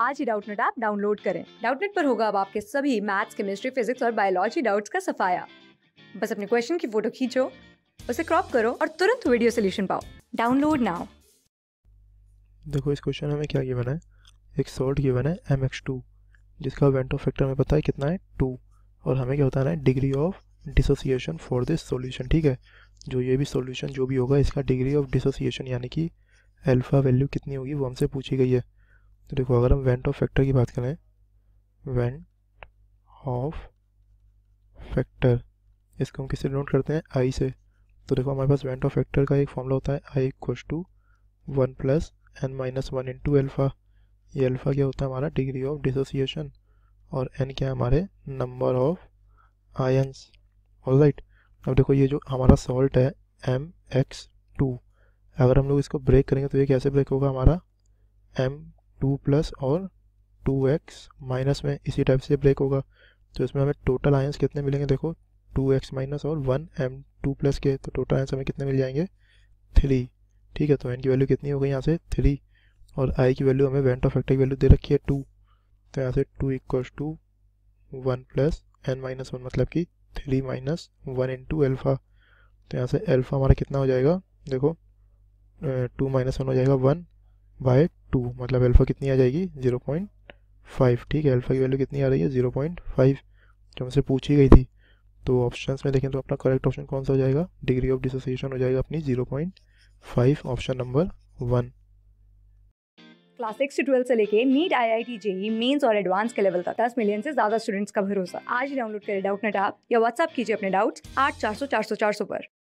आज ही Doubtnut app download करें डाउटनेट पर होगा अब आपके सभी मैथ्स केमिस्ट्री फिजिक्स और बायोलॉजी डाउट्स का सफाया बस अपने क्वेश्चन की फोटो खींचो उसे क्रॉप करो और तुरंत वीडियो सोल्यूशन पाओ डाउनलोड नाउ देखो इस क्वेश्चन में क्या गिवन है एक सॉल्ट गिवन है एम एक्स टू जिसका वेंटो फैक्टर हमें पता है कितना है टू और हमें क्या बताना है degree of dissociation for this solution ठीक है जो ये भी सॉल्यूशन जो भी होगा इसका डिग्री ऑफ डिसोसिएशन यानी कि अल्फ़ा वैल्यू कितनी होगी वो हमसे पूछी गई है तो देखो अगर हम वेंट ऑफ फैक्टर की बात करें वेंट ऑफ फैक्टर इसको हम किससे डिनोट करते हैं आई से तो देखो हमारे पास वेंट ऑफ फैक्टर का एक फॉर्मूला होता है i equals to one plus n minus one into alpha ये अल्फ़ा क्या होता है हमारा डिग्री ऑफ डिसोसिएशन और एन क्या है हमारे number of ions all right अब देखो ये जो हमारा सॉल्ट है एम एक्स टू अगर हम लोग इसको ब्रेक करेंगे तो ये कैसे ब्रेक होगा हमारा एम टू प्लस और टू एक्स माइनस में इसी टाइप से ब्रेक होगा तो इसमें हमें टोटल आयंस कितने मिलेंगे देखो टू एक्स माइनस और वन एम टू प्लस के तो टोटल आयंस हमें कितने मिल जाएंगे थ्री ठीक है तो एन की वैल्यू कितनी हो गई यहाँ से थ्री और आई की वैल्यू हमें वेंट ऑफ फैक्टर की वैल्यू दे रखी है टू तो यहाँ से two equals to one plus n minus one मतलब कि three minus one into alpha तो यहाँ से एल्फ़ा हमारा कितना हो जाएगा देखो टू माइनस वन हो जाएगा वन बाय टू मतलब अल्फ़ा कितनी आ जाएगी ज़ीरो पॉइंट फाइव ठीक है अल्फ़ा की वैल्यू कितनी आ रही है ज़ीरो पॉइंट फाइव जो हमसे पूछी गई थी तो ऑप्शन में देखें तो अपना करेक्ट ऑप्शन कौन सा हो जाएगा डिग्री ऑफ डिसोसिएशन हो जाएगा अपनी zero point five option number one class six से ट्वेल्व से लेके NEET I I T JEE mains और एडवांस के लेवल तक दस मिलियन से ज्यादा स्टूडेंट्स का भरोसा आज ही डाउनलोड करें डाउट नेट आप या व्हाट्सअप कीजिए अपने डाउट्स आठ चार सौ चार सौ चार सौ पर